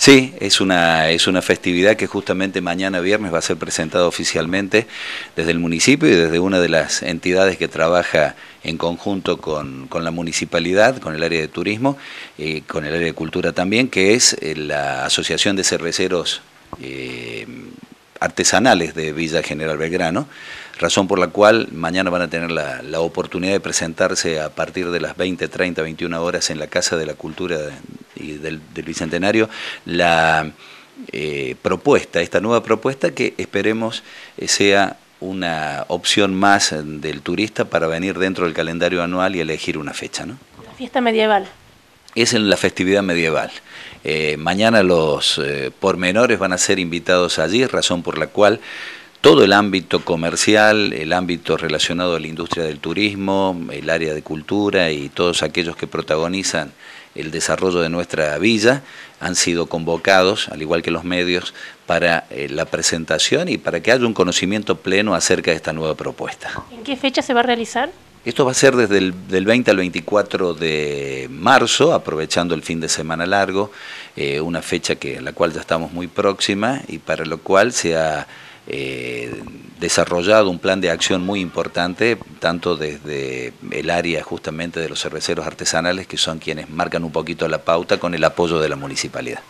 Sí, es una, es una festividad que justamente mañana viernes va a ser presentada oficialmente desde el municipio y desde una de las entidades que trabaja en conjunto con, la municipalidad, con el área de turismo y eh, con el área de cultura también, que es eh, la Asociación de Cerveceros eh, Artesanales de Villa General Belgrano, razón por la cual mañana van a tener la, la oportunidad de presentarse a partir de las 20, 30, 21 horas en la Casa de la Cultura de y del, Bicentenario la eh, propuesta, esta nueva propuesta que esperemos eh, sea una opción más eh, del turista para venir dentro del calendario anual y elegir una fecha. ¿no? La fiesta medieval. Es en la festividad medieval. mañana los pormenores van a ser invitados allí, razón por la cual todo el ámbito comercial, el ámbito relacionado a la industria del turismo, el área de cultura y todos aquellos que protagonizan el desarrollo de nuestra villa han sido convocados, al igual que los medios, para eh, la presentación y para que haya un conocimiento pleno acerca de esta nueva propuesta. ¿En qué fecha se va a realizar? Esto va a ser desde el 20 al 24 de marzo, aprovechando el fin de semana largo, eh, una fecha que, en la cual ya estamos muy próxima y para lo cual se ha eh, desarrollado un plan de acción muy importante, tanto desde el área justamente de los cerveceros artesanales, que son quienes marcan un poquito la pauta con el apoyo de la municipalidad.